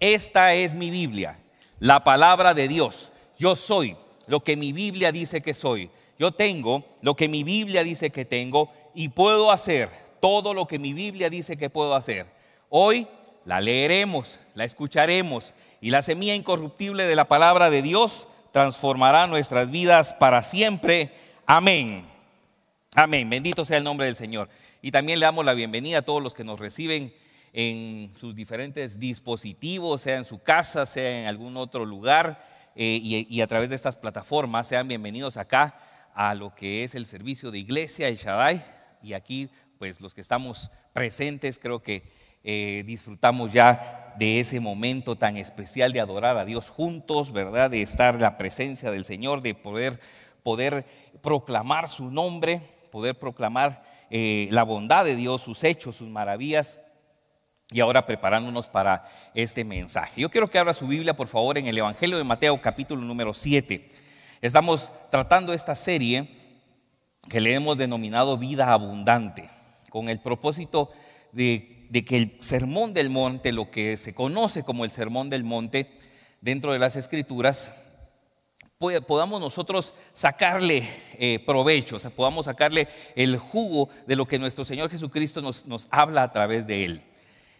Esta es mi Biblia, la palabra de Dios. Yo soy lo que mi Biblia dice que soy. Yo tengo lo que mi Biblia dice que tengo y puedo hacer todo lo que mi Biblia dice que puedo hacer. Hoy la leeremos, la escucharemos y la semilla incorruptible de la palabra de Dios transformará nuestras vidas para siempre. Amén. Amén. Bendito sea el nombre del Señor. Y también le damos la bienvenida a todos los que nos reciben en sus diferentes dispositivos, sea en su casa, sea en algún otro lugar, eh, y, a través de estas plataformas, sean bienvenidos acá a lo que es el servicio de iglesia, el Shaddai, y aquí pues los que estamos presentes creo que eh, disfrutamos ya de ese momento tan especial de adorar a Dios juntos, ¿verdad? De estar en la presencia del Señor, de poder, poder proclamar su nombre, poder proclamar eh, la bondad de Dios, sus hechos, sus maravillas. Y ahora preparándonos para este mensaje. Yo quiero que abra su Biblia, por favor, en el Evangelio de Mateo, capítulo número 7. Estamos tratando esta serie que le hemos denominado vida abundante, con el propósito de, que el Sermón del Monte, lo que se conoce como el Sermón del Monte dentro de las Escrituras, podamos nosotros sacarle eh, provecho, o sea, podamos sacarle el jugo de lo que nuestro Señor Jesucristo nos habla a través de él.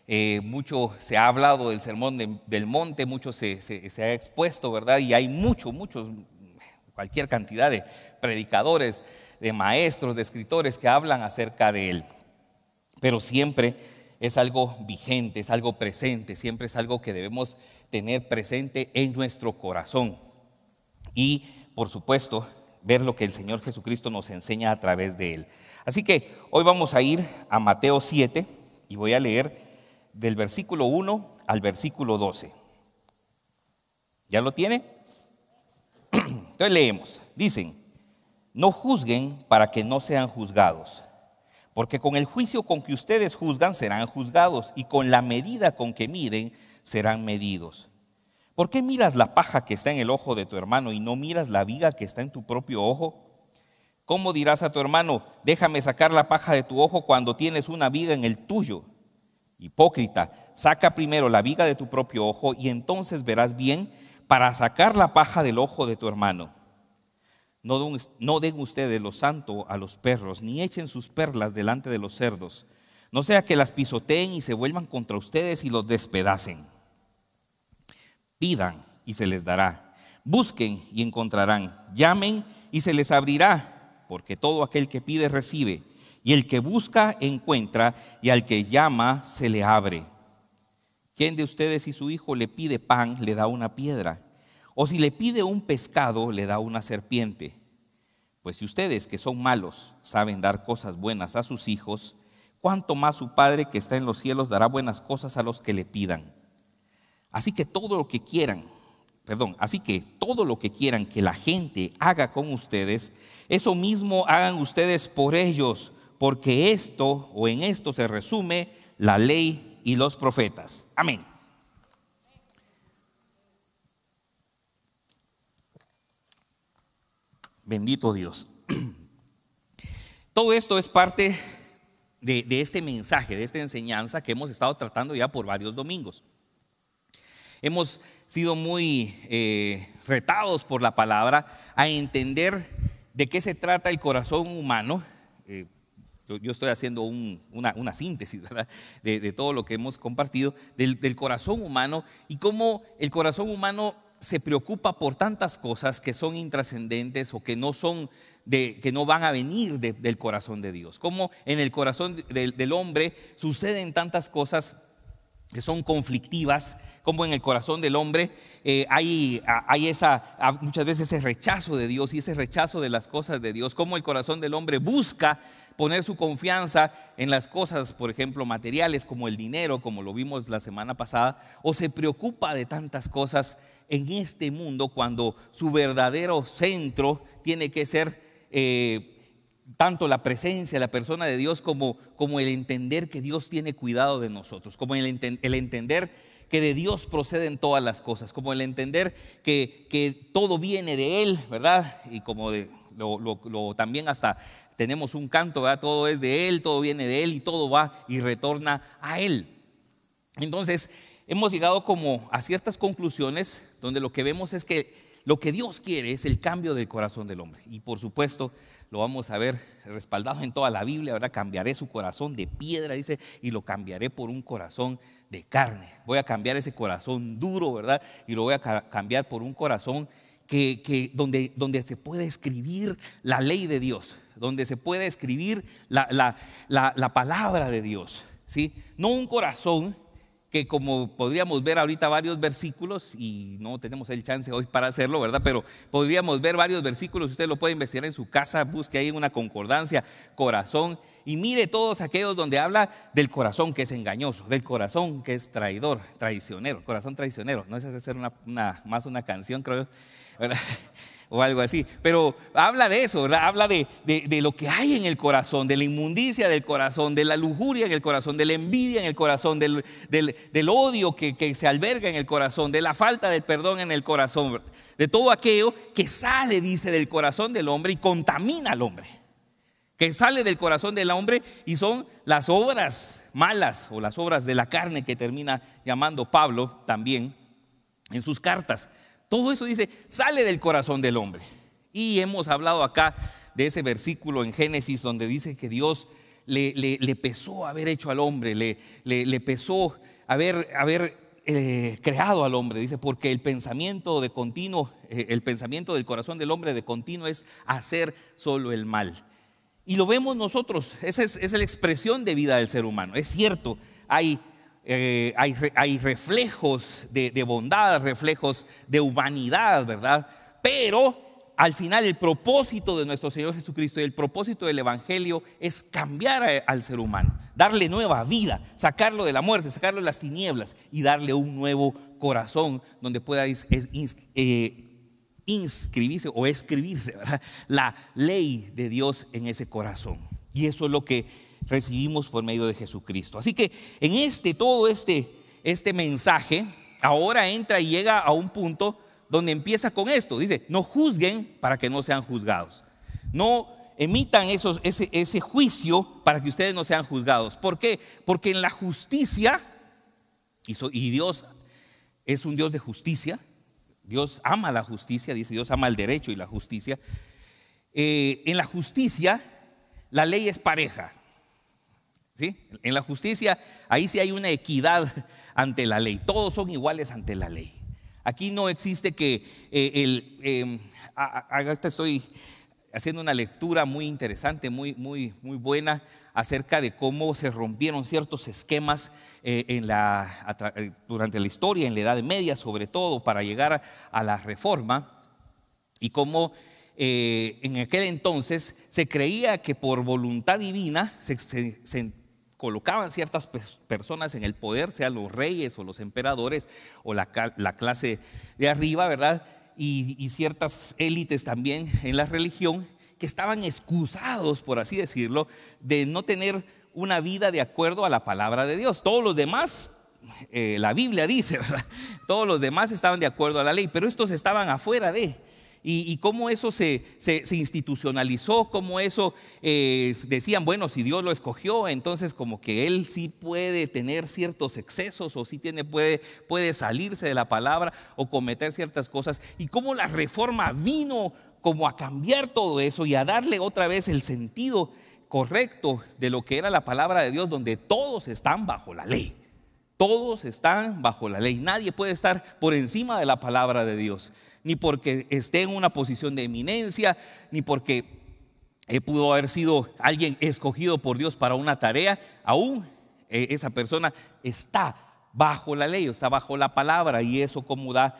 Eh, mucho se ha hablado del sermón del monte, mucho se, ha expuesto, ¿verdad? Y hay mucho, muchos, cualquier cantidad de predicadores, de maestros, de escritores que hablan acerca de él. Pero siempre es algo vigente, es algo presente, siempre es algo que debemos tener presente en nuestro corazón. Y, por supuesto, ver lo que el Señor Jesucristo nos enseña a través de él. Así que hoy vamos a ir a Mateo 7 y voy a leer del versículo 1 al versículo 12. ¿Ya lo tiene? Entonces leemos. Dicen, no juzguen para que no sean juzgados, porque con el juicio con que ustedes juzgan serán juzgados y con la medida con que miden serán medidos. ¿Por qué miras la paja que está en el ojo de tu hermano y no miras la viga que está en tu propio ojo? ¿Cómo dirás a tu hermano, déjame sacar la paja de tu ojo cuando tienes una viga en el tuyo? Hipócrita, saca primero la viga de tu propio ojo y entonces verás bien para sacar la paja del ojo de tu hermano. No den, ustedes lo santo a los perros, ni echen sus perlas delante de los cerdos, no sea que las pisoteen y se vuelvan contra ustedes y los despedacen. Pidan y se les dará. Busquen y encontrarán. Llamen y se les abrirá, porque todo aquel que pide recibe y el que busca, encuentra, y al que llama, se le abre. ¿Quién de ustedes si su hijo le pide pan, le da una piedra? O si le pide un pescado, le da una serpiente. Pues si ustedes que son malos saben dar cosas buenas a sus hijos, cuánto más su Padre que está en los cielos dará buenas cosas a los que le pidan. Así que todo lo que quieran, perdón, así que todo lo que quieran que la gente haga con ustedes, eso mismo hagan ustedes por ellos porque esto o en esto se resume la ley y los profetas. Amén. Bendito Dios. Todo esto es parte de, este mensaje, de esta enseñanza que hemos estado tratando ya por varios domingos. Hemos sido muy eh, retados por la palabra a entender de qué se trata el corazón humano, eh, yo estoy haciendo una, síntesis De, todo lo que hemos compartido, del, corazón humano y cómo el corazón humano se preocupa por tantas cosas que son intrascendentes o que no son que no van a venir del corazón de Dios. Cómo en el corazón del, hombre suceden tantas cosas que son conflictivas, como en el corazón del hombre eh, hay, hay, esa, muchas veces ese rechazo de Dios y ese rechazo de las cosas de Dios, cómo el corazón del hombre busca poner su confianza en las cosas, por ejemplo, materiales como el dinero, como lo vimos la semana pasada, o se preocupa de tantas cosas en este mundo cuando su verdadero centro tiene que ser eh, tanto la presencia, la persona de Dios, como, como el entender que Dios tiene cuidado de nosotros, como el, entender que de Dios proceden todas las cosas, como el entender que, todo viene de Él, ¿verdad? Y como de, lo, también hasta tenemos un canto, ¿verdad? Todo es de Él, todo viene de Él y todo va y retorna a Él. Entonces, hemos llegado como a ciertas conclusiones donde lo que vemos es que lo que Dios quiere es el cambio del corazón del hombre. Y por supuesto, lo vamos a ver respaldado en toda la Biblia, ¿verdad? Cambiaré su corazón de piedra, dice, y lo cambiaré por un corazón de carne. Voy a cambiar ese corazón duro, ¿verdad? Y lo voy a cambiar por un corazón que, donde, donde se puede escribir la ley de Dios, donde se puede escribir la, palabra de Dios. ¿sí? No un corazón que como podríamos ver ahorita varios versículos, y no tenemos el chance hoy para hacerlo, ¿verdad? Pero podríamos ver varios versículos, usted lo puede investigar en su casa, busque ahí una concordancia, corazón, y mire todos aquellos donde habla del corazón que es engañoso, del corazón que es traidor, traicionero, corazón traicionero, no es hacer una, más una canción, creo, ¿verdad? o algo así. Pero habla de eso, Habla de, lo que hay en el corazón, de la inmundicia del corazón, de la lujuria en el corazón, de la envidia en el corazón, del, odio que, se alberga en el corazón, de la falta del perdón en el corazón, de todo aquello que sale, dice, del corazón del hombre y contamina al hombre. Que sale del corazón del hombre y son las obras malas o las obras de la carne que termina llamando Pablo también en sus cartas. Todo eso dice, sale del corazón del hombre. Y hemos hablado acá de ese versículo en Génesis donde dice que Dios le, pesó haber hecho al hombre, le, pesó haber, haber eh, creado al hombre, dice, porque el pensamiento de continuo, eh, el pensamiento del corazón del hombre de continuo es hacer solo el mal. Y lo vemos nosotros, esa es la expresión de vida del ser humano. Es cierto, hay eh, hay, reflejos de, bondad, reflejos de humanidad, ¿verdad? Pero al final el propósito de nuestro Señor Jesucristo y el propósito del Evangelio es cambiar al ser humano, darle nueva vida, sacarlo de la muerte, sacarlo de las tinieblas y darle un nuevo corazón donde pueda eh, inscribirse o escribirse ¿verdad? la ley de Dios en ese corazón. Y eso es lo que recibimos por medio de Jesucristo. Así que en este, todo este, este mensaje, ahora entra y llega a un punto donde empieza con esto. Dice, no juzguen para que no sean juzgados. No emitan esos, ese, juicio para que ustedes no sean juzgados. ¿Por qué? Porque en la justicia, y, Dios es un Dios de justicia, Dios ama la justicia, dice Dios ama el derecho y la justicia. Eh, en la justicia, la ley es pareja. En la justicia, ahí sí hay una equidad ante la ley. Todos son iguales ante la ley. Aquí no existe que eh, el. Em, estoy haciendo una lectura muy interesante, muy, muy, muy buena, acerca de cómo se rompieron ciertos esquemas eh, en la, eh, durante la historia, en la Edad Media, sobre todo, para llegar a la reforma, y cómo en aquel entonces se creía que por voluntad divina se, se, se colocaban ciertas personas en el poder, sean los reyes o los emperadores o la, clase de arriba, ¿verdad? Y, ciertas élites también en la religión que estaban excusados, por así decirlo, de no tener una vida de acuerdo a la palabra de Dios. Todos los demás, eh, la Biblia dice, ¿verdad? Todos los demás estaban de acuerdo a la ley, pero estos estaban afuera de y, cómo eso se, institucionalizó, cómo eso eh, decían, bueno, si Dios lo escogió, entonces como que él sí puede tener ciertos excesos o sí tiene, puede, puede salirse de la palabra o cometer ciertas cosas, y cómo la reforma vino como a cambiar todo eso y a darle otra vez el sentido correcto de lo que era la palabra de Dios, donde todos están bajo la ley. Todos están bajo la ley. Nadie puede estar por encima de la palabra de Dios ni porque esté en una posición de eminencia, ni porque eh, pudo haber sido alguien escogido por Dios para una tarea, aún eh, esa persona está bajo la ley, está bajo la palabra y eso como da,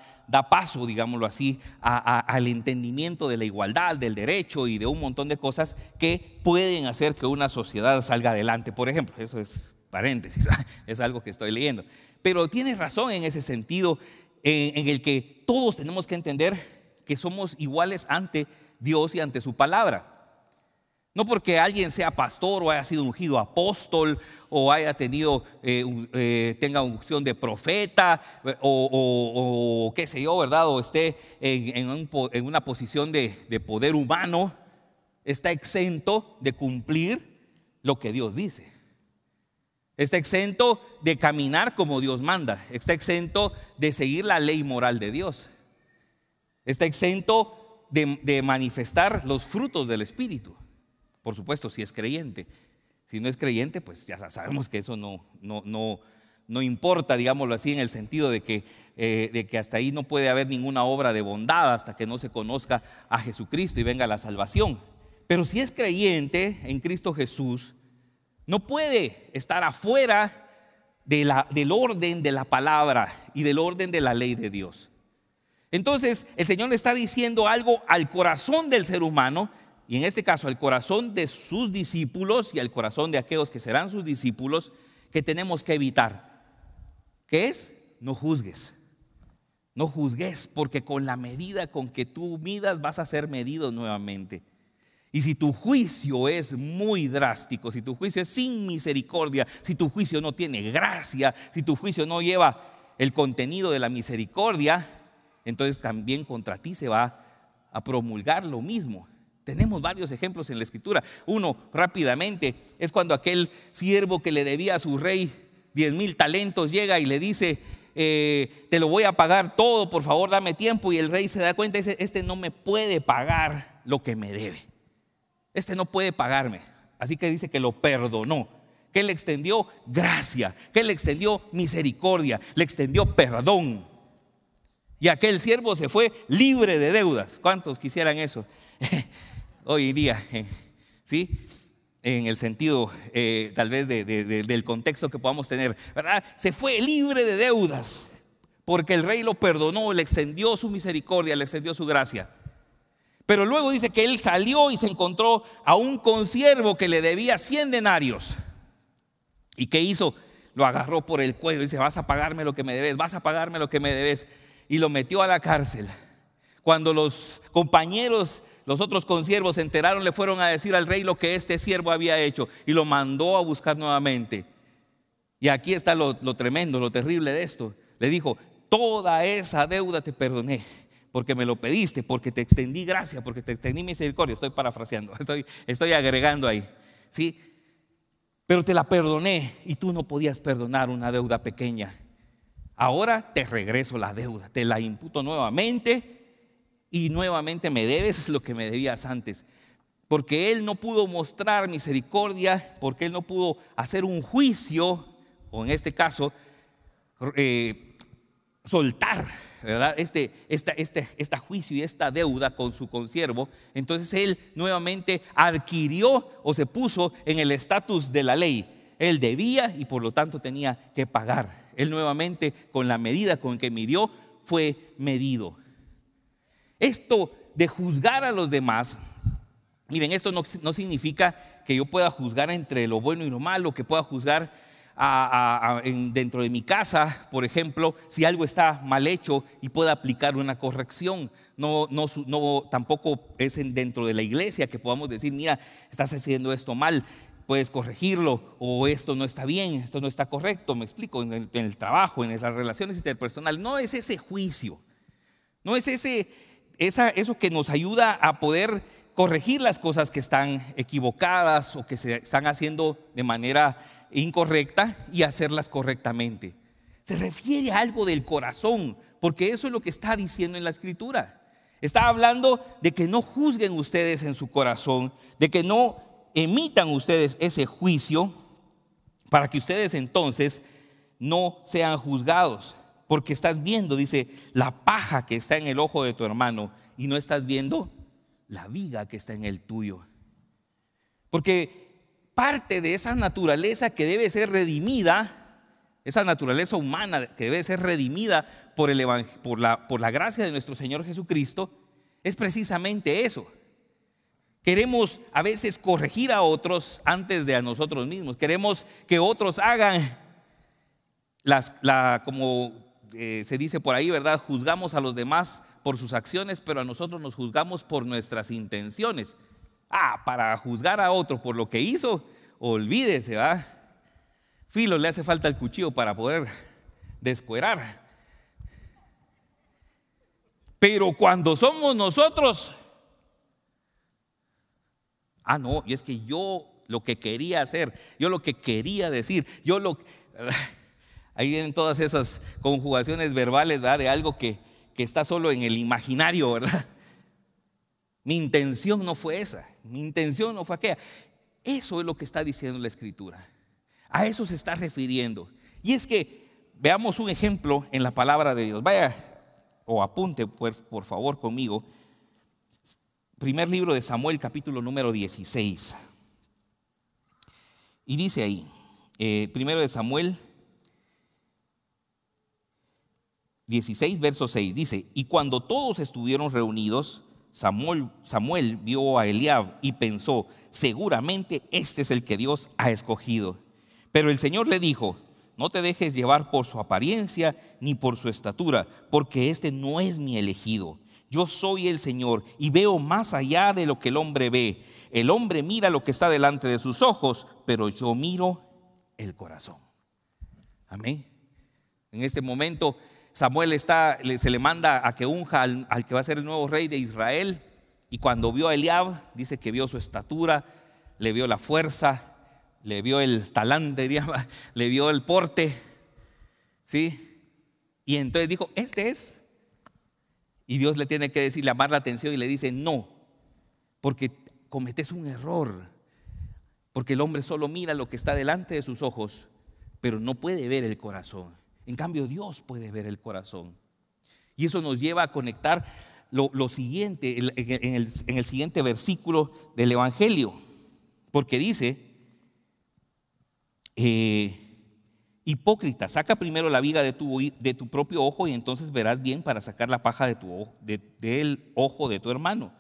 paso, digámoslo así, al entendimiento de la igualdad, del derecho y de un montón de cosas que pueden hacer que una sociedad salga adelante. Por ejemplo, eso es paréntesis, es algo que estoy leyendo. Pero tienes razón en ese sentido en el que todos tenemos que entender que somos iguales ante Dios y ante su palabra. No porque alguien sea pastor o haya sido ungido apóstol o haya tenido, eh, eh tenga unción de profeta eh, o, qué sé yo, ¿verdad? O esté en, una posición de poder humano, está exento de cumplir lo que Dios dice. Está exento de caminar como Dios manda. Está exento de seguir la ley moral de Dios. Está exento de, manifestar los frutos del Espíritu. Por supuesto, si es creyente. Si no es creyente, pues ya sabemos que eso no, no, no, importa, digámoslo así, en el sentido de que, eh, de que hasta ahí no puede haber ninguna obra de bondad hasta que no se conozca a Jesucristo y venga la salvación. Pero si es creyente en Cristo Jesús, no puede estar afuera del orden de la palabra y del orden de la ley de Dios. Entonces, el Señor le está diciendo algo al corazón del ser humano, y en este caso al corazón de sus discípulos y al corazón de aquellos que serán sus discípulos, que tenemos que evitar. ¿Qué es? No juzgues. No juzgues, porque con la medida con que tú midas vas a ser medido nuevamente. Y si tu juicio es muy drástico, si tu juicio es sin misericordia, si tu juicio no tiene gracia, si tu juicio no lleva el contenido de la misericordia, entonces también contra ti se va a promulgar lo mismo. Tenemos varios ejemplos en la escritura. Uno, rápidamente, es cuando aquel siervo que le debía a su rey diez mil talentos llega y le dice, eh, te lo voy a pagar todo, por favor, dame tiempo. Y el rey se da cuenta y dice, este no me puede pagar lo que me debe. Este no puede pagarme. Así que dice que lo perdonó, que le extendió gracia, que le extendió misericordia, le extendió perdón. Y aquel siervo se fue libre de deudas. ¿Cuántos quisieran eso? Hoy día, eh, ¿sí? En el sentido eh, tal vez del contexto que podamos tener, ¿verdad? Se fue libre de deudas porque el rey lo perdonó, le extendió su misericordia, le extendió su gracia. Pero luego dice que él salió y se encontró a un consiervo que le debía 100 denarios. ¿Y qué hizo? Lo agarró por el cuello y dice, vas a pagarme lo que me debes, vas a pagarme lo que me debes. Y lo metió a la cárcel. Cuando los compañeros, los otros consiervos se enteraron, le fueron a decir al rey lo que este siervo había hecho y lo mandó a buscar nuevamente. Y aquí está lo, lo tremendo, lo terrible de esto. Le dijo, toda esa deuda te perdoné porque me lo pediste, porque te extendí gracia, porque te extendí misericordia. Estoy parafraseando, estoy, agregando ahí. ¿sí? Pero te la perdoné y tú no podías perdonar una deuda pequeña. Ahora te regreso la deuda, te la imputo nuevamente y nuevamente me debes lo que me debías antes. Porque Él no pudo mostrar misericordia, porque Él no pudo hacer un juicio, o en este caso, eh, soltar ¿verdad? Este, este, juicio y esta deuda con su consiervo. Entonces él nuevamente adquirió o se puso en el estatus de la ley. Él debía y por lo tanto tenía que pagar. Él nuevamente con la medida con que midió fue medido. Esto de juzgar a los demás, miren, esto no, no significa que yo pueda juzgar entre lo bueno y lo malo, que pueda juzgar dentro de mi casa, por ejemplo, si algo está mal hecho y pueda aplicar una corrección. No, no, tampoco es dentro de la iglesia que podamos decir, mira, estás haciendo esto mal, puedes corregirlo, o esto no está bien, esto no está correcto, me explico, en el, trabajo, en las relaciones interpersonales. No es ese juicio, no es ese, eso que nos ayuda a poder corregir las cosas que están equivocadas o que se están haciendo de manera incorrecta y hacerlas correctamente. Se refiere a algo del corazón, porque eso es lo que está diciendo en la escritura. Está hablando de que no juzguen ustedes en su corazón, de que no emitan ustedes ese juicio para que ustedes entonces no sean juzgados. Porque estás viendo, dice, la paja que está en el ojo de tu hermano y no estás viendo la viga que está en el tuyo. Porque parte de esa naturaleza que debe ser redimida, esa naturaleza humana que debe ser redimida por, el por, la, por la gracia de nuestro Señor Jesucristo, es precisamente eso. Queremos a veces corregir a otros antes de a nosotros mismos. Queremos que otros hagan las, como eh, se dice por ahí, ¿verdad? Juzgamos a los demás por sus acciones, pero a nosotros nos juzgamos por nuestras intenciones ah, para juzgar a otro por lo que hizo, olvídese, ¿va? Filo, le hace falta el cuchillo para poder descuerar. Pero cuando somos nosotros, ah, no, y es que yo lo que quería hacer, yo lo que quería decir, yo lo... Ahí vienen todas esas conjugaciones verbales, ¿verdad? De algo que está solo en el imaginario, ¿verdad? Mi intención no fue esa, mi intención no fue aquella. Eso es lo que está diciendo la escritura. A eso se está refiriendo. Y es que veamos un ejemplo en la palabra de Dios. Vaya o apunte por, favor conmigo. Primer libro de Samuel capítulo número 16. Y dice ahí, eh, primero de Samuel 16, verso 6, dice, y cuando todos estuvieron reunidos, Samuel, vio a Eliab y pensó, seguramente este es el que Dios ha escogido. Pero el Señor le dijo, no te dejes llevar por su apariencia ni por su estatura, porque este no es mi elegido. Yo soy el Señor y veo más allá de lo que el hombre ve. El hombre mira lo que está delante de sus ojos, pero yo miro el corazón. Amén. En este momento Samuel está, se le manda a que unja al, que va a ser el nuevo rey de Israel. Y cuando vio a Eliab, dice que vio su estatura, le vio la fuerza, le vio el talante, le vio el porte. ¿Sí? Y entonces dijo, este es. Y Dios le tiene que decir, llamar la atención y le dice, no, porque cometes un error. Porque el hombre solo mira lo que está delante de sus ojos, pero no puede ver el corazón. En cambio, Dios puede ver el corazón. Y eso nos lleva a conectar lo, siguiente, en el, siguiente versículo del Evangelio. Porque dice, eh, hipócrita, saca primero la viga de tu, de tu propio ojo y entonces verás bien para sacar la paja de tu, del ojo de tu hermano.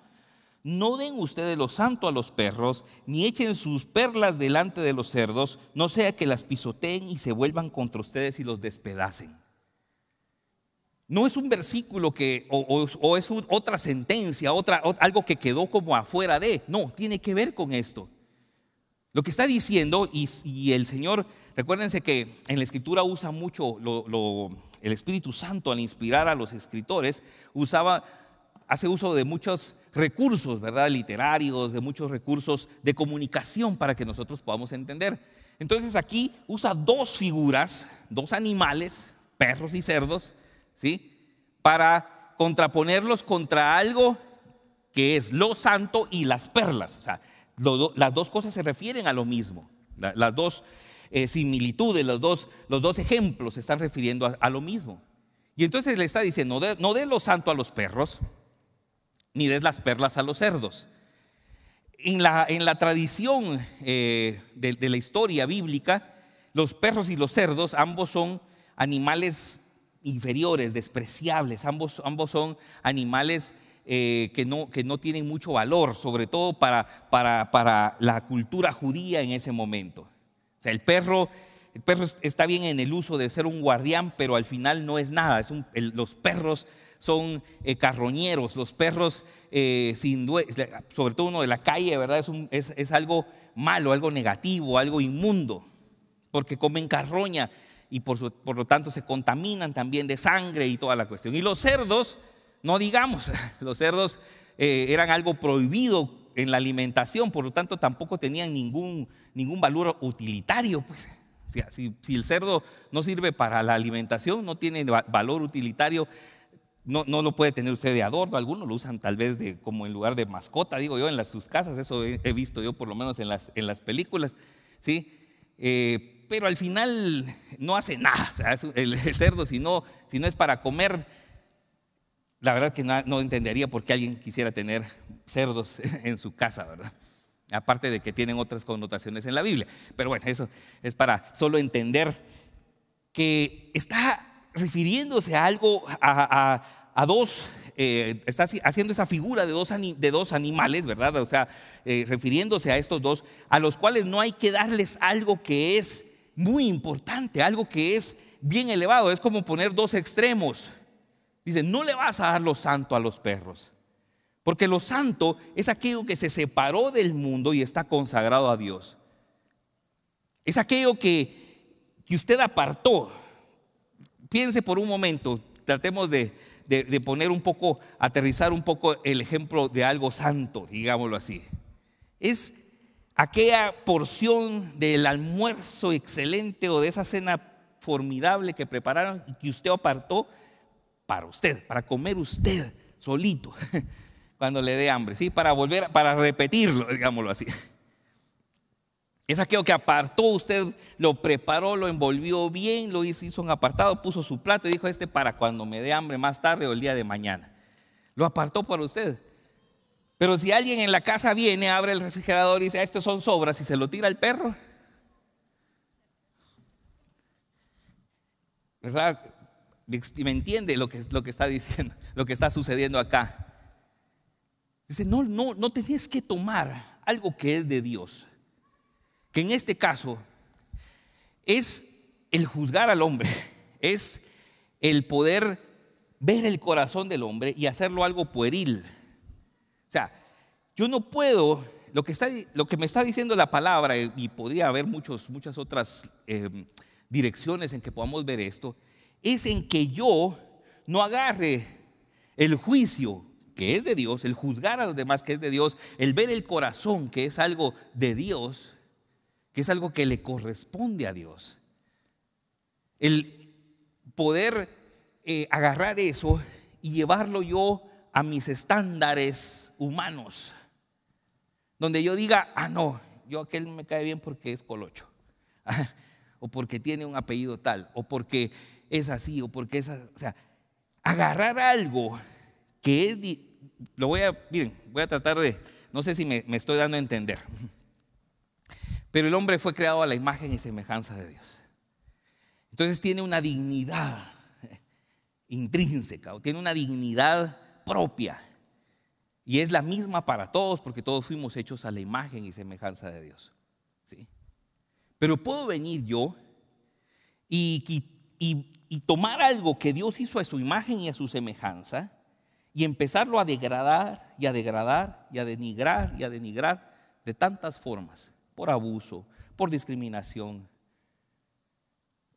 No den ustedes lo santo a los perros, ni echen sus perlas delante de los cerdos, no sea que las pisoteen y se vuelvan contra ustedes y los despedacen. No es un versículo que, o, es otra sentencia, otra, algo que quedó como afuera de. No, tiene que ver con esto. Lo que está diciendo, y, el Señor, recuérdense que en la Escritura usa mucho el Espíritu Santo al inspirar a los escritores, usaba hace uso de muchos recursos, ¿verdad? Literarios, de muchos recursos de comunicación para que nosotros podamos entender. Entonces aquí usa dos figuras, dos animales, perros y cerdos, ¿sí? Para contraponerlos contra algo que es lo santo y las perlas. O sea, las dos cosas se refieren a lo mismo. Las dos eh, similitudes, los dos, los dos ejemplos se están refiriendo a, lo mismo. Y entonces le está diciendo, no dé lo santo a los perros, ni des las perlas a los cerdos. En la, en la tradición eh, de, la historia bíblica, los perros y los cerdos ambos son animales inferiores, despreciables, ambos, ambos son animales eh, que, no, que, no, tienen mucho valor, sobre todo para, para, la cultura judía en ese momento. O sea, el perro, está bien en el uso de ser un guardián, pero al final no es nada. Es los perros son eh, carroñeros, los perros eh, sobre todo uno de la calle, ¿verdad? Es, es, algo malo, algo negativo, algo inmundo, porque comen carroña y por, lo tanto se contaminan también de sangre y toda la cuestión. Y los cerdos, no digamos, los cerdos eh, eran algo prohibido en la alimentación, por lo tanto tampoco tenían ningún, ningún valor utilitario. Pues. si el cerdo no sirve para la alimentación, no tiene valor utilitario, no, lo puede tener usted de adorno, algunos lo usan tal vez de, como en lugar de mascota, digo yo, en las, sus casas, eso he, visto yo por lo menos en las, en las películas, ¿sí? Eh, pero al final no hace nada, el, cerdo si no, si no es para comer, la verdad que no, no entendería por qué alguien quisiera tener cerdos en su casa, ¿verdad? Aparte de que tienen otras connotaciones en la Biblia. Pero bueno, eso es para solo entender que está refiriéndose a algo, a, dos, eh, está haciendo esa figura de dos, de dos animales, ¿verdad? O sea, eh, refiriéndose a estos dos, a los cuales no hay que darles algo que es muy importante, algo que es bien elevado. Es como poner dos extremos. Dice, no le vas a dar lo santo a los perros. Porque lo santo es aquello que se separó del mundo y está consagrado a Dios. Es aquello que, que usted apartó, piense por un momento, tratemos de, de poner un poco, aterrizar un poco el ejemplo de algo santo, digámoslo así. Es aquella porción del almuerzo excelente o de esa cena formidable que prepararon y que usted apartó para usted, para comer usted solito cuando le dé hambre, ¿sí? Para volver, para repetirlo, digámoslo así. Es aquello que apartó usted, lo preparó, lo envolvió bien, lo hizo un apartado, puso su plato y dijo este para cuando me dé hambre más tarde o el día de mañana. Lo apartó para usted. Pero si alguien en la casa viene, abre el refrigerador y dice, ah, estos son sobras y se lo tira al perro. ¿Verdad? ¿Me entiende lo que, lo que está diciendo, lo que está sucediendo acá? Dice, no, no, no tenés que tomar algo que es de Dios que en este caso es el juzgar al hombre, es el poder ver el corazón del hombre y hacerlo algo pueril. O sea, yo no puedo, lo que, está, lo que me está diciendo la palabra, eh, y podría haber muchos, muchas otras eh, direcciones en que podamos ver esto, es en que yo no agarre el juicio que es de Dios, el juzgar a los demás que es de Dios, el ver el corazón que es algo de Dios, que es algo que le corresponde a Dios. El poder eh, agarrar eso y llevarlo yo a mis estándares humanos, donde yo diga, ah, no, yo aquel me cae bien porque es colocho, ah, o porque tiene un apellido tal, o porque es así, o porque es O sea, agarrar algo que es, lo voy a, miren, voy a tratar de, no sé si me estoy dando a entender, pero el hombre fue creado a la imagen y semejanza de Dios. Entonces tiene una dignidad intrínseca o tiene una dignidad propia. Y es la misma para todos porque todos fuimos hechos a la imagen y semejanza de Dios. Pero puedo venir yo y tomar algo que Dios hizo a su imagen y a su semejanza y empezarlo a degradar y a degradar y a denigrar y a denigrar de tantas formas por abuso, por discriminación,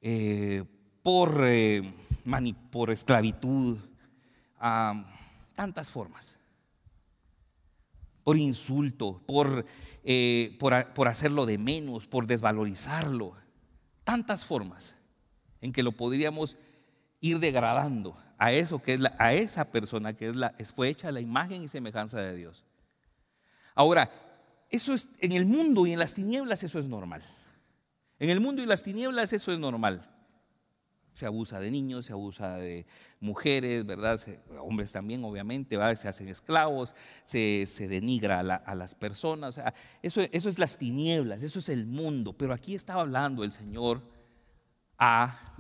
eh, por, eh, por, esclavitud, tantas formas, por insulto, por, eh, por, hacerlo de menos, por desvalorizarlo, tantas formas en que lo podríamos ir degradando a eso que es a esa persona que es la, fue hecha la imagen y semejanza de Dios. Ahora, eso es en el mundo y en las tinieblas eso es normal. En el mundo y las tinieblas eso es normal. Se abusa de niños, se abusa de mujeres, ¿verdad? hombres también, obviamente, se hacen esclavos, se, denigra a, las personas. eso, es las tinieblas, eso es el mundo. Pero aquí estaba hablando el Señor a,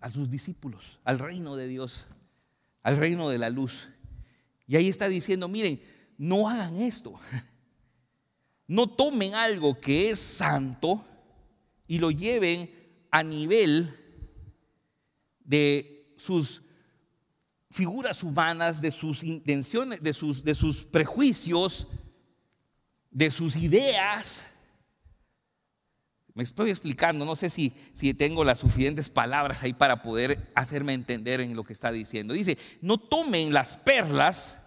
a sus discípulos, al reino de Dios, al reino de la luz. Y ahí está diciendo, miren, no hagan esto. no tomen algo que es santo y lo lleven a nivel de sus figuras humanas, de sus intenciones, de sus, prejuicios, de sus ideas. Me estoy explicando, no sé si, si, tengo las suficientes palabras ahí para poder hacerme entender en lo que está diciendo. Dice, no tomen las perlas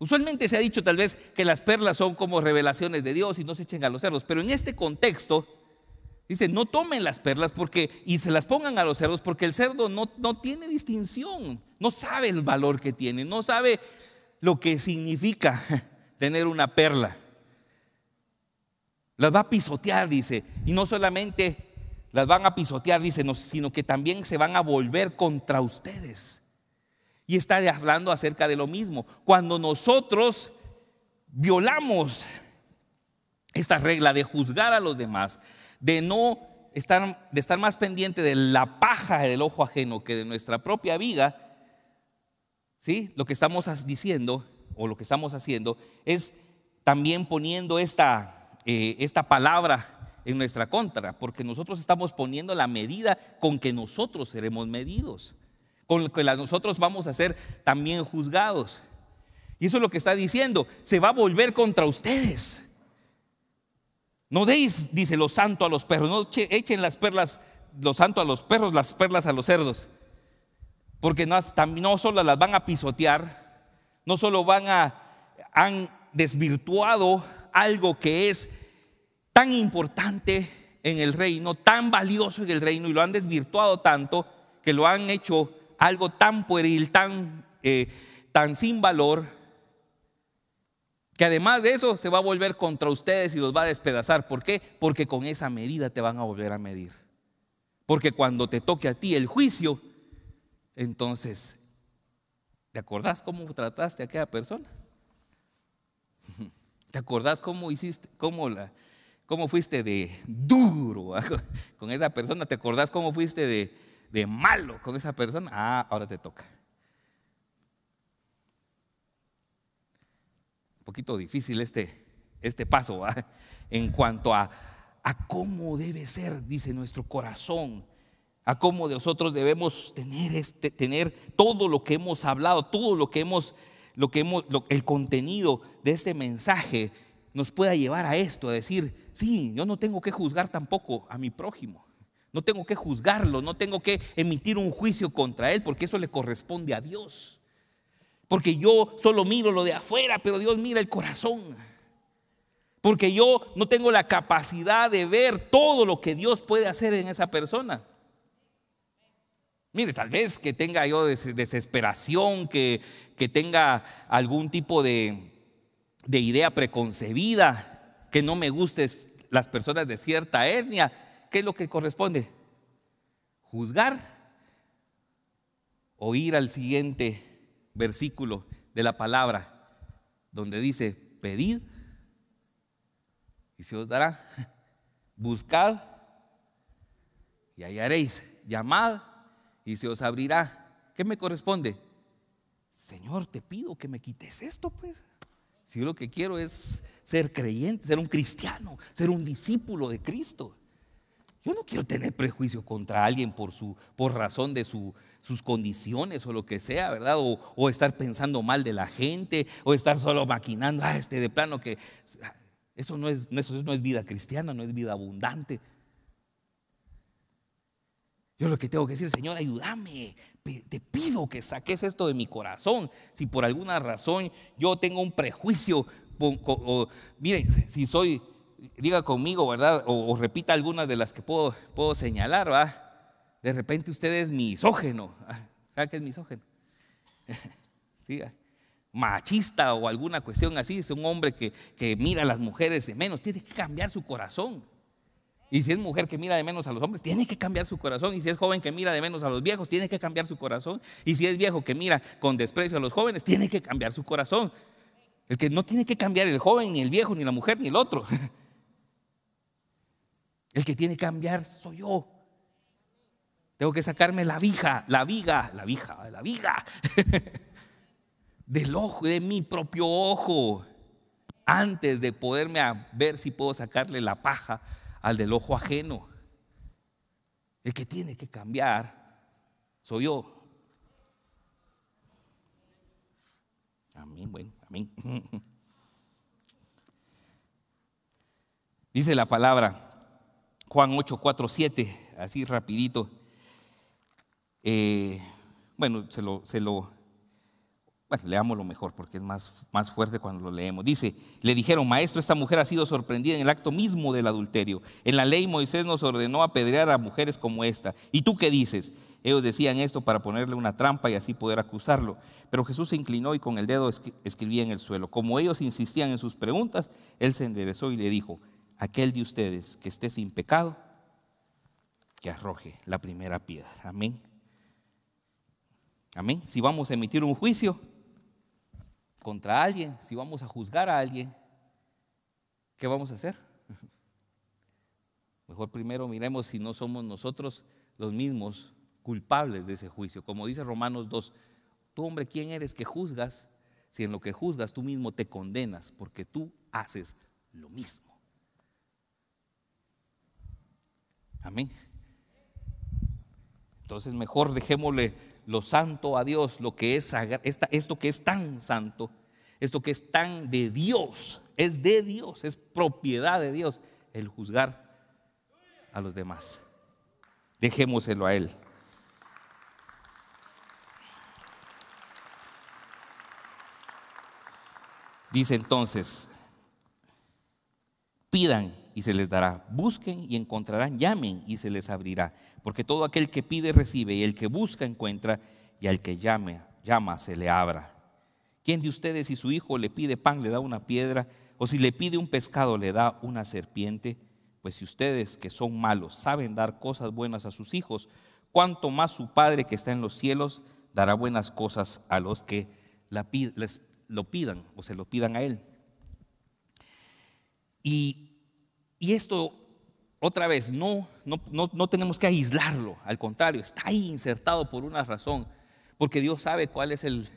Usualmente se ha dicho tal vez que las perlas son como revelaciones de Dios y no se echen a los cerdos, pero en este contexto dice, no tomen las perlas porque, y se las pongan a los cerdos porque el cerdo no, no tiene distinción, no sabe el valor que tiene, no sabe lo que significa tener una perla. Las va a pisotear, dice, y no solamente las van a pisotear, dice, sino que también se van a volver contra ustedes. Y está hablando acerca de lo mismo. Cuando nosotros violamos esta regla de juzgar a los demás, de no estar, de estar más pendiente de la paja del ojo ajeno que de nuestra propia vida, ¿sí? lo que estamos diciendo o lo que estamos haciendo es también poniendo esta, eh, esta palabra en nuestra contra, porque nosotros estamos poniendo la medida con que nosotros seremos medidos con lo que nosotros vamos a ser también juzgados. Y eso es lo que está diciendo, se va a volver contra ustedes. No deis, dice, lo santo a los perros, no echen las perlas, los santo a los perros, las perlas a los cerdos. Porque no, no solo las van a pisotear, no solo van a, han desvirtuado algo que es tan importante en el reino, tan valioso en el reino, y lo han desvirtuado tanto que lo han hecho algo tan pueril, tan, eh, tan sin valor, que además de eso se va a volver contra ustedes y los va a despedazar. ¿Por qué? Porque con esa medida te van a volver a medir. Porque cuando te toque a ti el juicio, entonces, ¿te acordás cómo trataste a aquella persona? ¿Te acordás cómo hiciste, cómo la, cómo fuiste de duro con esa persona? ¿Te acordás cómo fuiste de, de malo con esa persona, ah, ahora te toca. Un poquito difícil este, este paso en cuanto a, a cómo debe ser, dice nuestro corazón, a cómo nosotros debemos tener, este, tener todo lo que hemos hablado, todo lo que hemos, lo que hemos el contenido de este mensaje nos pueda llevar a esto, a decir, sí, yo no tengo que juzgar tampoco a mi prójimo. No tengo que juzgarlo, no tengo que emitir un juicio contra él, porque eso le corresponde a Dios. Porque yo solo miro lo de afuera, pero Dios mira el corazón. Porque yo no tengo la capacidad de ver todo lo que Dios puede hacer en esa persona. Mire, tal vez que tenga yo desesperación, que, tenga algún tipo de, de idea preconcebida, que no me gusten las personas de cierta etnia. ¿qué es lo que corresponde? Juzgar o ir al siguiente versículo de la palabra, donde dice, pedid y se os dará, buscad y hallaréis, llamad y se os abrirá. ¿Qué me corresponde? Señor, te pido que me quites esto, pues. Si yo lo que quiero es ser creyente, ser un cristiano, ser un discípulo de Cristo. Yo no quiero tener prejuicio contra alguien por, su, por razón de sus condiciones o lo que sea, ¿verdad? O, estar pensando mal de la gente, o estar solo maquinando, ah, este de plano que... Eso no es, no es vida cristiana, no es vida abundante. Yo lo que tengo que decir, Señor, ayúdame. Te pido que saques esto de mi corazón. Si por alguna razón yo tengo un prejuicio, miren, si soy diga conmigo, ¿verdad? O, repita algunas de las que puedo, puedo señalar, ¿va? De repente usted es misógeno. Ah, ¿Sabe qué es misógeno? sí, ah, machista o alguna cuestión así. Es un hombre que, que mira a las mujeres de menos. Tiene que cambiar su corazón. Y si es mujer que mira de menos a los hombres, tiene que cambiar su corazón. Y si es joven que mira de menos a los viejos, tiene que cambiar su corazón. Y si es viejo que mira con desprecio a los jóvenes, tiene que cambiar su corazón. El que no tiene que cambiar el joven, ni el viejo, ni la mujer, ni el otro. El que tiene que cambiar soy yo. Tengo que sacarme la vija, la viga, la vija, la viga del ojo, de mi propio ojo, antes de poderme a ver si puedo sacarle la paja al del ojo ajeno. El que tiene que cambiar soy yo. Amén, bueno, amén. Dice la palabra. Juan 8, 4, 7, así rapidito. Eh, bueno, se lo, se lo bueno, leamos lo mejor porque es más, más fuerte cuando lo leemos. Dice, le dijeron, maestro, esta mujer ha sido sorprendida en el acto mismo del adulterio. En la ley Moisés nos ordenó apedrear a mujeres como esta. ¿Y tú qué dices? Ellos decían esto para ponerle una trampa y así poder acusarlo. Pero Jesús se inclinó y con el dedo escribía en el suelo. Como ellos insistían en sus preguntas, él se enderezó y le dijo, aquel de ustedes que esté sin pecado, que arroje la primera piedra. Amén. Amén. Si vamos a emitir un juicio contra alguien, si vamos a juzgar a alguien, ¿qué vamos a hacer? Mejor primero miremos si no somos nosotros los mismos culpables de ese juicio. Como dice Romanos 2, tú hombre, ¿quién eres que juzgas? Si en lo que juzgas tú mismo te condenas, porque tú haces lo mismo. Amén. Entonces mejor dejémosle lo santo a Dios, lo que es esta, esto que es tan santo, esto que es tan de Dios, es de Dios, es propiedad de Dios, el juzgar a los demás. Dejémoselo a Él. Dice entonces, pidan y se les dará. Busquen y encontrarán, llamen y se les abrirá. Porque todo aquel que pide recibe y el que busca encuentra y al que llame, llama se le abra. ¿Quién de ustedes si su hijo le pide pan le da una piedra o si le pide un pescado le da una serpiente? Pues si ustedes que son malos saben dar cosas buenas a sus hijos, cuanto más su Padre que está en los cielos dará buenas cosas a los que les, lo pidan o se lo pidan a Él. Y y esto, otra vez, no, no, tenemos que aislarlo, al contrario, está ahí insertado por una razón, porque Dios sabe cuál es el,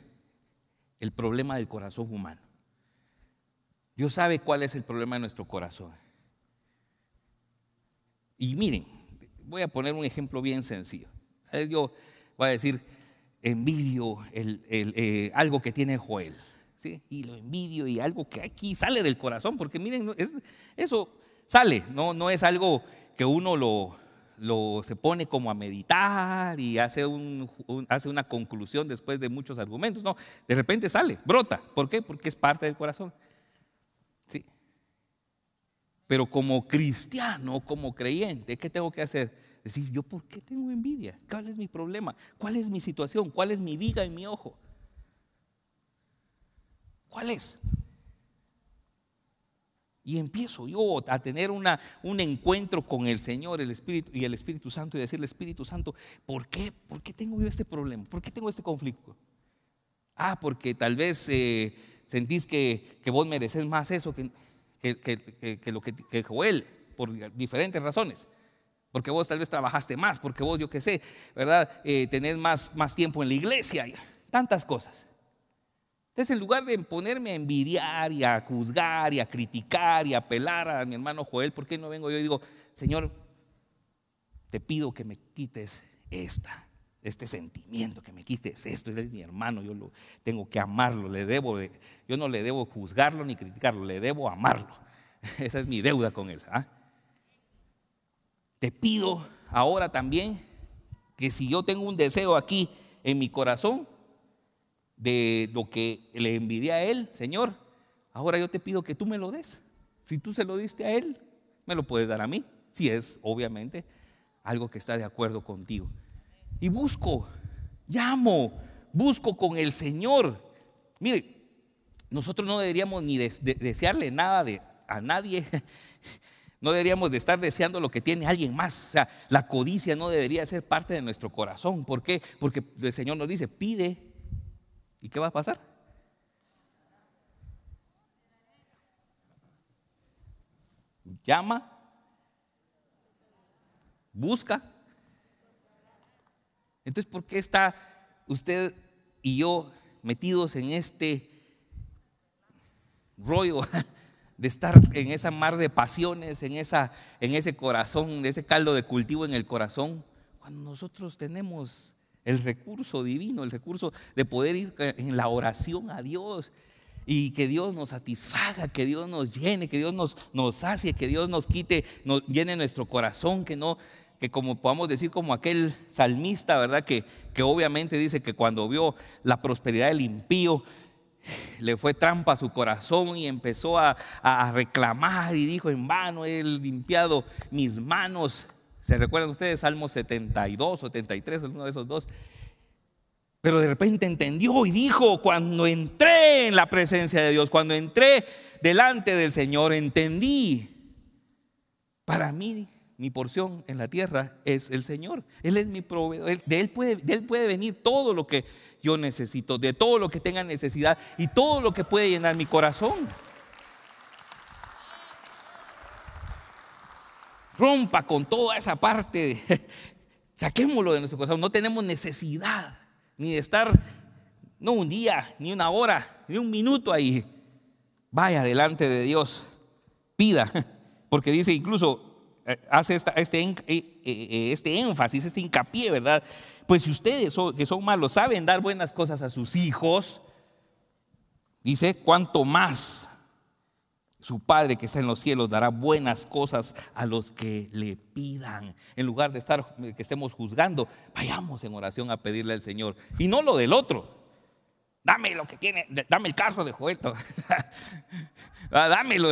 problema del corazón humano. Dios sabe cuál es el problema de nuestro corazón. Y miren, voy a poner un ejemplo bien sencillo. Yo voy a decir, envidio el, eh, algo que tiene Joel. Y lo envidio y algo que aquí sale del corazón, porque miren, eso sale, no, no es algo que uno lo, lo, se pone como a meditar y hace, un, hace una conclusión después de muchos argumentos, no, de repente sale, brota. ¿Por qué? Porque es parte del corazón. Sí. Pero como cristiano, como creyente, ¿qué tengo que hacer? Decir, ¿yo por qué tengo envidia? ¿Cuál es mi problema? ¿Cuál es mi situación? ¿Cuál es mi vida en mi ojo? ¿Cuál es? Y empiezo yo a tener un encuentro con el Señor el Espíritu, y el Espíritu Santo y decirle, Espíritu Santo, ¿por qué? ¿Por qué tengo yo este problema? ¿Por qué tengo este conflicto? Ah, porque tal vez eh, sentís que, vos mereces más eso que, que lo que, Joel, por diferentes razones. Porque vos tal vez trabajaste más, porque vos, yo qué sé, ¿verdad? Eh, tenés más tiempo en la iglesia, tantas cosas. Entonces, en lugar de ponerme a envidiar y a juzgar y a criticar y a apelar a mi hermano Joel, ¿por qué no vengo yo y digo, Señor, te pido que me quites esta, este sentimiento, que me quites esto, él es mi hermano, yo lo tengo que amarlo, le debo, yo no le debo juzgarlo ni criticarlo, le debo amarlo. Esa es mi deuda con él. ¿ah? Te pido ahora también que si yo tengo un deseo aquí en mi corazón, de lo que le envidia a él, Señor, ahora yo te pido que tú me lo des. Si tú se lo diste a él, me lo puedes dar a mí, si es obviamente algo que está de acuerdo contigo. Y busco, llamo, busco con el Señor. Mire, nosotros no deberíamos ni desearle nada de, a nadie. No deberíamos de estar deseando lo que tiene alguien más. O sea, la codicia no debería ser parte de nuestro corazón. ¿Por qué? Porque el Señor nos dice, pide ¿Y qué va a pasar? Llama, busca. Entonces, ¿por qué está usted y yo metidos en este rollo de estar en esa mar de pasiones, en, esa, en ese corazón, en ese caldo de cultivo en el corazón, cuando nosotros tenemos el recurso divino, el recurso de poder ir eh, en la oración a Dios y que Dios nos satisfaga, que Dios nos llene, que Dios nos, nos sacie, que Dios nos quite, nos llene nuestro corazón, que no, que como podamos decir como aquel salmista, ¿verdad? Que, que obviamente dice que cuando vio la prosperidad del impío, le fue trampa a su corazón y empezó a, a reclamar y dijo, en vano he limpiado mis manos ¿Se recuerdan ustedes Salmo 72, 73, uno de esos dos? Pero de repente entendió y dijo, cuando entré en la presencia de Dios, cuando entré delante del Señor, entendí, para mí mi porción en la tierra es el Señor. Él es mi proveedor. De él, puede, de él puede venir todo lo que yo necesito, de todo lo que tenga necesidad y todo lo que puede llenar mi corazón. rompa con toda esa parte. saquémoslo de nuestro corazón. No tenemos necesidad ni de estar, no un día, ni una hora, ni un minuto ahí. Vaya delante de Dios, pida, porque dice incluso, eh, hace este, eh, eh, este, énfasis, este hincapié, ¿verdad? Pues si ustedes que son malos saben dar buenas cosas a sus hijos, dice, cuanto más su Padre que está en los cielos dará buenas cosas a los que le pidan. En lugar de estar eh, que estemos juzgando, vayamos en oración a pedirle al Señor. Y no lo del otro. Dame lo que tiene, dame el carro de Joel. Ah, dámelo.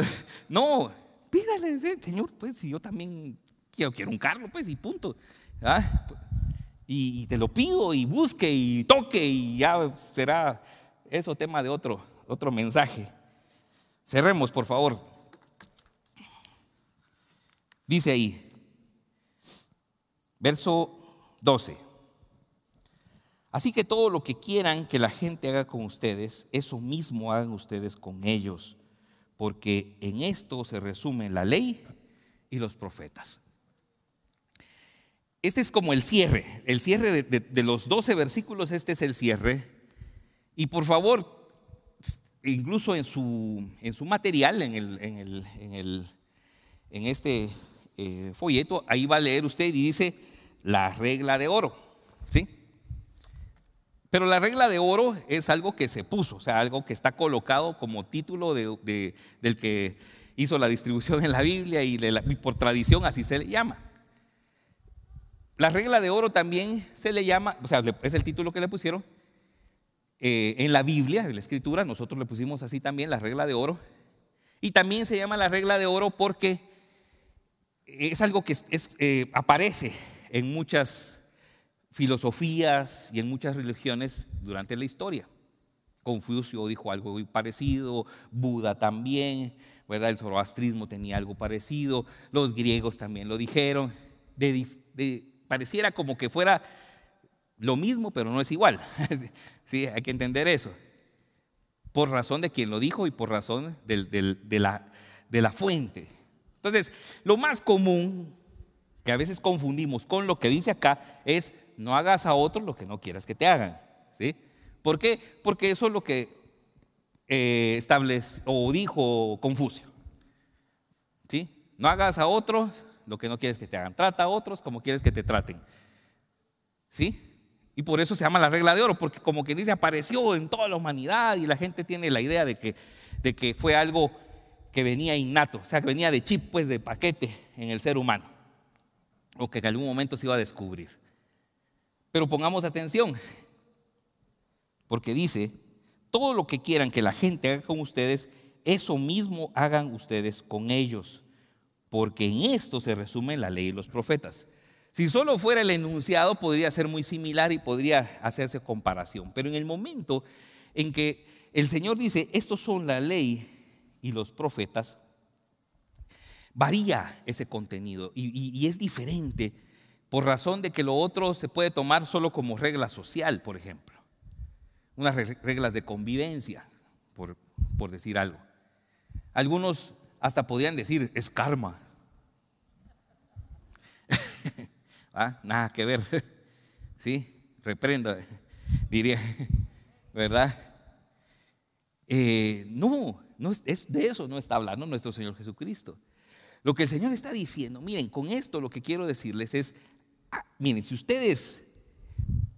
No, pídale, Señor, pues si yo también quiero, quiero un carro, pues y punto. Ah, y, y te lo pido y busque y toque y ya será eso tema de otro, otro mensaje. Cerremos, por favor. Dice ahí, verso 12. Así que todo lo que quieran que la gente haga con ustedes, eso mismo hagan ustedes con ellos, porque en esto se resume la ley y los profetas. Este es como el cierre, el cierre de, de los 12 versículos, este es el cierre. Y por favor, incluso en su, en su material, en, en, este eh, folleto, ahí va a leer usted y dice la regla de oro. ¿Sí? Pero la regla de oro es algo que se puso, o sea, algo que está colocado como título del que hizo la distribución en la Biblia y, y, por tradición así se le llama. La regla de oro también se le llama, o sea, es el título que le pusieron, eh, en la Biblia, en la Escritura, nosotros le pusimos así también la regla de oro. Y también se llama la regla de oro porque es algo que eh, aparece en muchas filosofías y en muchas religiones durante la historia. Confucio dijo algo muy parecido, Buda también, ¿verdad? El zoroastrismo tenía algo parecido, los griegos también lo dijeron. pareciera como que fuera lo mismo, pero no es igual. hay que entender eso. Por razón de quien lo dijo y por razón de, la, fuente. Entonces, lo más común que a veces confundimos con lo que dice acá es no hagas a otros lo que no quieras que te hagan. ¿sí? ¿Por qué? Porque eso es lo que eh, establece o dijo Confucio. ¿sí? No hagas a otros lo que no quieres que te hagan. Trata a otros como quieres que te traten. ¿Sí? Y por eso se llama la regla de oro, porque como quien dice, apareció en toda la humanidad y la gente tiene la idea de que, de que fue algo que venía innato, o sea, que venía de chip, pues de paquete en el ser humano, o que en algún momento se iba a descubrir. Pero pongamos atención, porque dice, todo lo que quieran que la gente haga con ustedes, eso mismo hagan ustedes con ellos, porque en esto se resume la ley de los profetas. Si solo fuera el enunciado podría ser muy similar y podría hacerse comparación, pero en el momento en que el Señor dice, estos son la ley y los profetas, varía ese contenido y, es diferente por razón de que lo otro se puede tomar solo como regla social, por ejemplo, unas reglas de convivencia, por, por decir algo. Algunos hasta podrían decir, es karma. Ah, nada que ver. ¿Sí? reprenda, diría, ¿verdad? Eh, no, no es, de eso no está hablando nuestro Señor Jesucristo. Lo que el Señor está diciendo, miren, con esto lo que quiero decirles es, ah, miren, si ustedes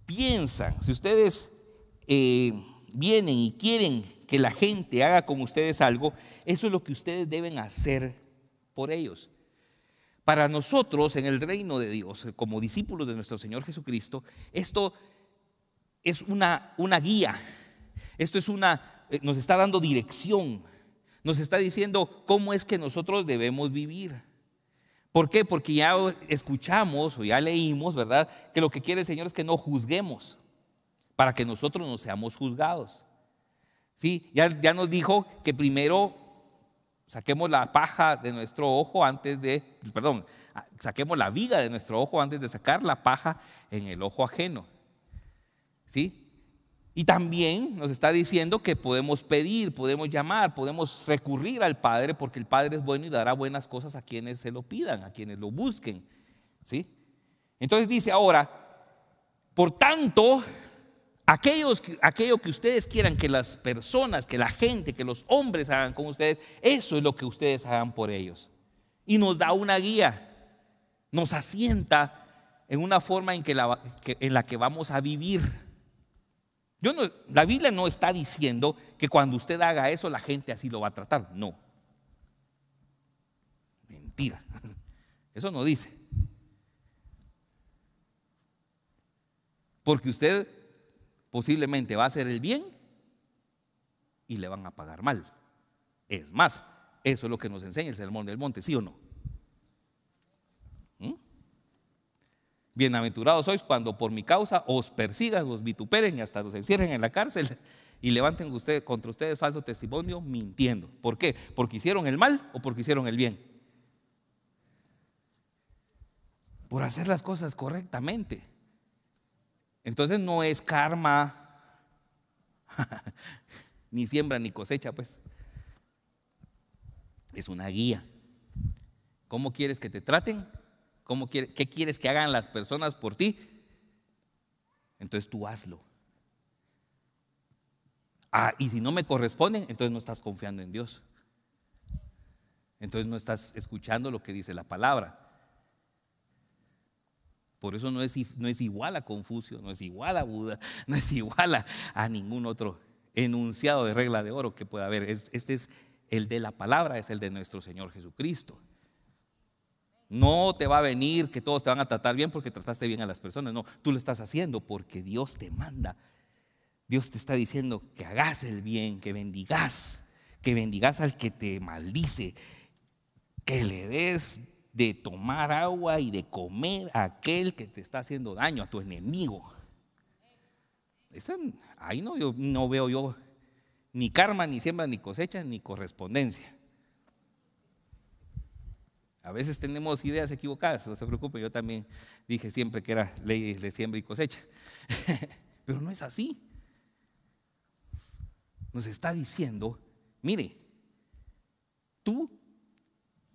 piensan, si ustedes eh, vienen y quieren que la gente haga con ustedes algo, eso es lo que ustedes deben hacer por ellos. Para nosotros en el reino de Dios, como discípulos de nuestro Señor Jesucristo, esto es una, una guía, esto es una, eh, nos está dando dirección, nos está diciendo cómo es que nosotros debemos vivir. ¿Por qué? Porque ya escuchamos o ya leímos, ¿verdad? Que lo que quiere el Señor es que no juzguemos, para que nosotros no seamos juzgados. ¿Sí? Ya, ya nos dijo que primero Saquemos la paja de nuestro ojo antes de, perdón, ah, saquemos la viga de nuestro ojo antes de sacar la paja en el ojo ajeno. ¿Sí? Y también nos está diciendo que podemos pedir, podemos llamar, podemos recurrir al Padre porque el Padre es bueno y dará buenas cosas a quienes se lo pidan, a quienes lo busquen. ¿Sí? Entonces dice ahora, por tanto, Aquellos, aquello que ustedes quieran que las personas, que la gente, que los hombres hagan con ustedes, eso es lo que ustedes hagan por ellos. Y nos da una guía, nos asienta en una forma en, que la, en la que vamos a vivir. Yo la Biblia no está diciendo que cuando usted haga eso la gente así lo va a tratar, no. Mentira, eso no dice. Porque usted posiblemente va a hacer el bien y le van a pagar mal. Es más, eso es lo que nos enseña el Sermón del Monte, ¿sí o no? ¿Mm? Bienaventurados sois cuando por mi causa os persigan, os vituperen y hasta os encierren en la cárcel y levanten contra ustedes falso testimonio mintiendo. ¿Por qué? ¿Porque hicieron el mal o porque hicieron el bien? Por hacer las cosas correctamente. Entonces no es karma, ni siembra ni cosecha, pues. Es una guía. ¿Cómo quieres que te traten? ¿Qué quieres que hagan las personas por ti? Entonces tú hazlo. Ah, y si no me corresponden, entonces no estás confiando en Dios. Entonces no estás escuchando lo que dice la palabra. Por eso no es, no es igual a Confucio, no es igual a Buda, no es igual a, ningún otro enunciado de regla de oro que pueda haber. este es el de la palabra, es el de nuestro Señor Jesucristo. No te va a venir que todos te van a tratar bien porque trataste bien a las personas. No, tú lo estás haciendo porque Dios te manda. Dios te está diciendo que hagas el bien, que bendigas, que bendigas al que te maldice, que le des de tomar agua y de comer a aquel que te está haciendo daño, a tu enemigo. ahí no, no veo yo ni karma, ni siembra, ni cosecha, ni correspondencia. A veces tenemos ideas equivocadas, no se preocupe, yo también dije siempre que era ley de siembra y cosecha. Pero no es así. Nos está diciendo, mire, tú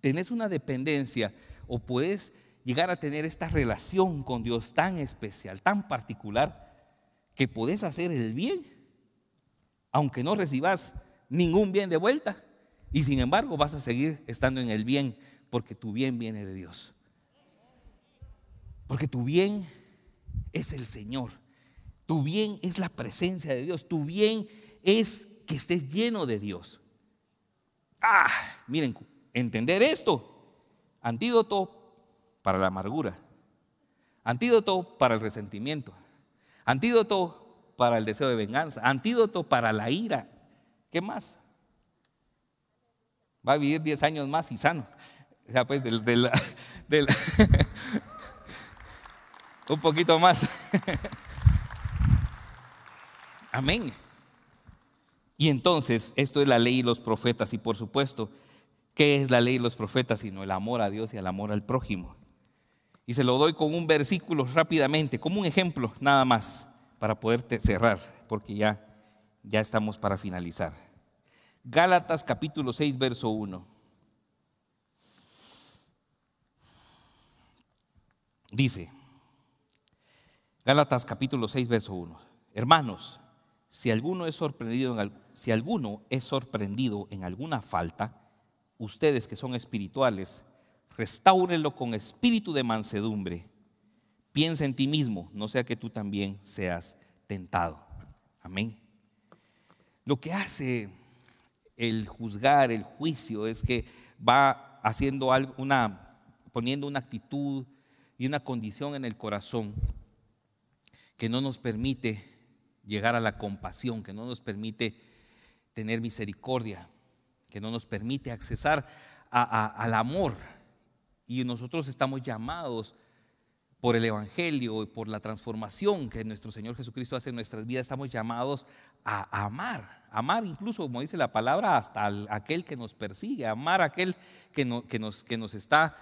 tenés una dependencia o puedes llegar a tener esta relación con Dios tan especial, tan particular, que puedes hacer el bien, aunque no recibas ningún bien de vuelta, y sin embargo vas a seguir estando en el bien, porque tu bien viene de Dios. Porque tu bien es el Señor, tu bien es la presencia de Dios, tu bien es que estés lleno de Dios. Ah, miren, entender esto, antídoto para la amargura, antídoto para el resentimiento, antídoto para el deseo de venganza, antídoto para la ira. ¿Qué más? Va a vivir 10 años más y sano. O sea, pues del, del, un poquito más. Amén. Y entonces, esto es la ley y los profetas, y por supuesto, qué es la ley y los profetas, sino el amor a Dios y el amor al prójimo. Y se lo doy con un versículo rápidamente, como un ejemplo nada más, para poderte cerrar, porque ya, ya estamos para finalizar. Gálatas capítulo 6, verso 1. Dice, Gálatas capítulo 6, verso 1. Hermanos, si alguno es sorprendido si alguno es sorprendido en alguna falta, ustedes que son espirituales, restáurenlo con espíritu de mansedumbre. Piensa en ti mismo, no sea que tú también seas tentado. Amén. Lo que hace el juzgar, el juicio, es que va haciendo algo, una, poniendo una actitud y una condición en el corazón que no nos permite llegar a la compasión, que no nos permite tener misericordia que no nos permite accesar al amor. Y nosotros estamos llamados por el Evangelio y por la transformación que nuestro Señor Jesucristo hace en nuestras vidas, estamos llamados a amar. Amar incluso, como dice la palabra, hasta aquel que nos persigue, amar a aquel que, que, nos, que nos está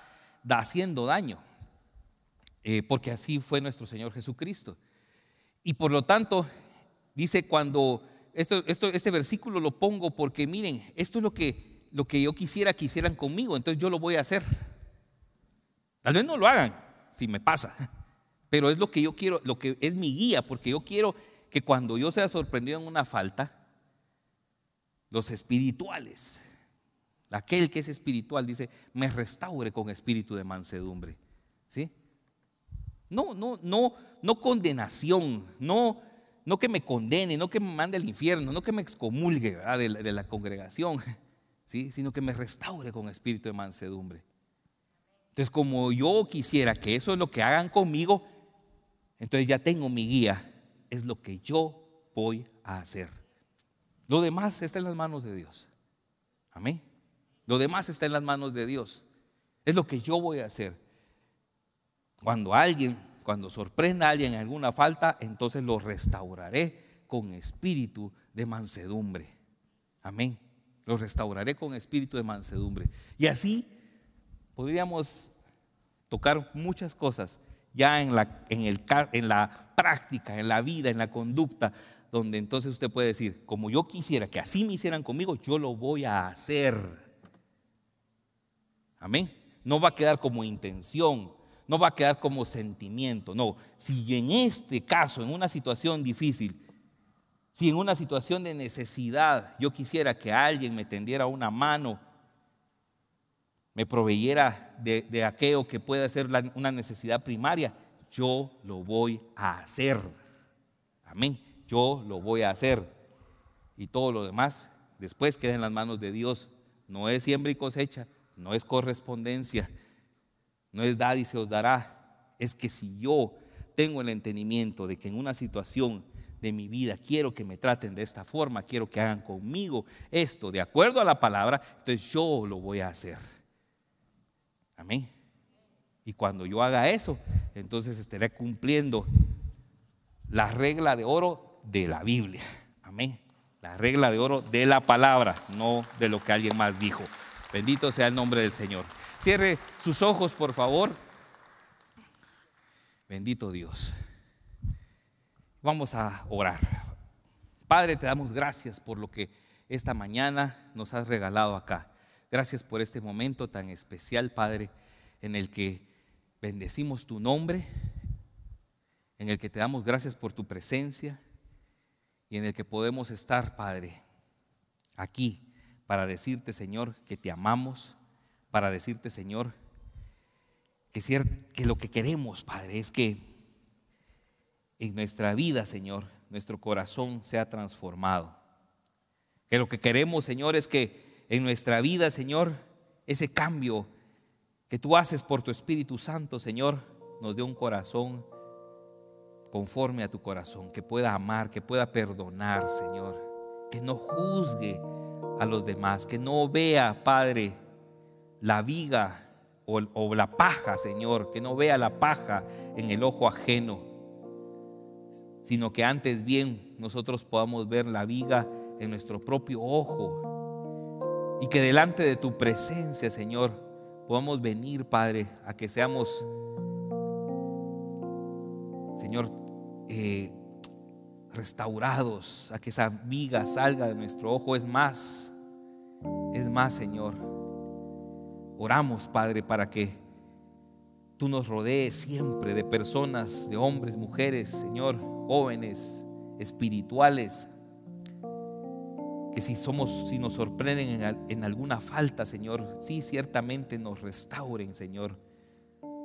haciendo daño. Eh, porque así fue nuestro Señor Jesucristo. Y por lo tanto, dice cuando esto, este versículo lo pongo porque miren, esto es lo que, lo que yo quisiera que hicieran conmigo, entonces yo lo voy a hacer. Tal vez no lo hagan, si me pasa, pero es lo que yo quiero, lo que es mi guía, porque yo quiero que cuando yo sea sorprendido en una falta, los espirituales, aquel que es espiritual, dice, me restaure con espíritu de mansedumbre. ¿Sí? No, no, no, no condenación, no, no que me condene, no que me mande al infierno, no que me excomulgue de la, congregación, ¿sí? sino que me restaure con espíritu de mansedumbre. Entonces, como yo quisiera que eso es lo que hagan conmigo, entonces ya tengo mi guía, es lo que yo voy a hacer. Lo demás está en las manos de Dios. Amén. Lo demás está en las manos de Dios. Es lo que yo voy a hacer. Cuando alguien cuando sorprenda a alguien alguna falta, entonces lo restauraré con espíritu de mansedumbre. Amén. Lo restauraré con espíritu de mansedumbre. Y así podríamos tocar muchas cosas ya en la, en, el, en la práctica, en la vida, en la conducta, donde entonces usted puede decir, como yo quisiera que así me hicieran conmigo, yo lo voy a hacer. Amén. No va a quedar como intención, no va a quedar como sentimiento. No, si en este caso, en una situación difícil, si en una situación de necesidad yo quisiera que alguien me tendiera una mano, me proveyera de, aquello que pueda ser una necesidad primaria, yo lo voy a hacer. Amén, yo lo voy a hacer. Y todo lo demás después queda en las manos de Dios. No es siembra y cosecha, no es correspondencia no es dad y se os dará. Es que si yo tengo el entendimiento de que en una situación de mi vida quiero que me traten de esta forma, quiero que hagan conmigo esto de acuerdo a la palabra, entonces yo lo voy a hacer. Amén. Y cuando yo haga eso, entonces estaré cumpliendo la regla de oro de la Biblia. Amén. La regla de oro de la palabra, no de lo que alguien más dijo. Bendito sea el nombre del Señor. Cierre sus ojos, por favor. Bendito Dios. Vamos a orar. Padre, te damos gracias por lo que esta mañana nos has regalado acá. Gracias por este momento tan especial, Padre, en el que bendecimos tu nombre, en el que te damos gracias por tu presencia y en el que podemos estar, Padre, aquí para decirte, Señor, que te amamos, para decirte, Señor, que, lo que queremos, Padre, es que en nuestra vida, Señor, nuestro corazón sea transformado. Que lo que queremos, Señor, es que en nuestra vida, Señor, ese cambio que tú haces por tu Espíritu Santo, Señor, nos dé un corazón conforme a tu corazón, que pueda amar, que pueda perdonar, Señor, que no juzgue a los demás, que no vea, Padre, la viga o, la paja, Señor, que no vea la paja en el ojo ajeno, sino que antes bien nosotros podamos ver la viga en nuestro propio ojo y que delante de tu presencia, Señor, podamos venir, Padre, a que seamos, Señor, eh, restaurados, a que esa viga salga de nuestro ojo. Es más, es más, Señor. Oramos, Padre, para que tú nos rodees siempre de personas, de hombres, mujeres, Señor, jóvenes, espirituales, que si somos, si nos sorprenden en, en, alguna falta, Señor, sí, ciertamente nos restauren, Señor,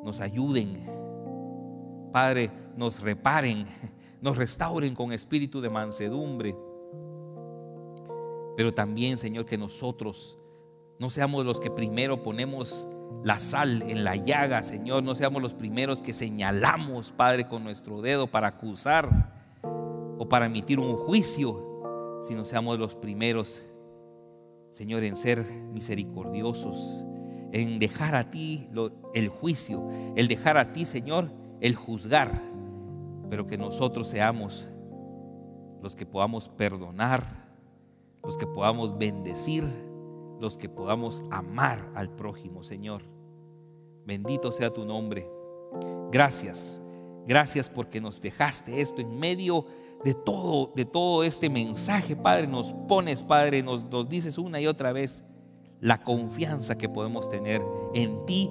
nos ayuden, Padre, nos reparen, nos restauren con espíritu de mansedumbre, pero también, Señor, que nosotros no seamos los que primero ponemos la sal en la llaga, Señor. No seamos los primeros que señalamos, Padre, con nuestro dedo para acusar o para emitir un juicio, sino seamos los primeros, Señor, en ser misericordiosos, en dejar a ti el juicio, el dejar a ti, Señor, el juzgar, pero que nosotros seamos los que podamos perdonar, los que podamos bendecir los que podamos amar al prójimo, Señor. Bendito sea tu nombre. Gracias. Gracias porque nos dejaste esto en medio de todo, de todo este mensaje, Padre. Nos pones, Padre, nos, nos dices una y otra vez la confianza que podemos tener en ti,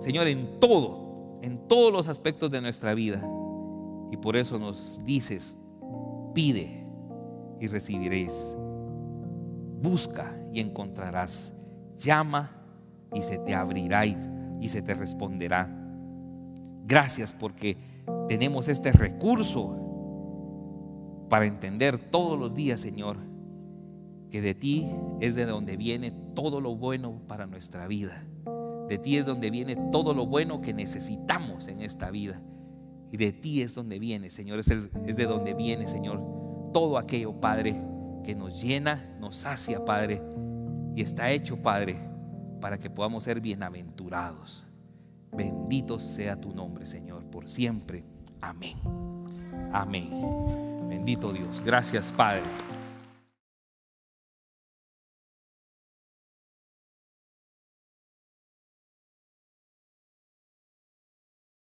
Señor, en todo, en todos los aspectos de nuestra vida. Y por eso nos dices, pide y recibiréis. Busca y encontrarás. Llama y se te abrirá y, se te responderá. Gracias porque tenemos este recurso para entender todos los días, Señor, que de ti es de donde viene todo lo bueno para nuestra vida. De ti es donde viene todo lo bueno que necesitamos en esta vida. Y de ti es donde viene, Señor, es de donde viene, Señor, todo aquello, Padre, que nos llena, nos sacia, Padre, y está hecho, Padre, para que podamos ser bienaventurados. Bendito sea tu nombre, Señor, por siempre. Amén. Amén. Bendito Dios. Gracias, Padre.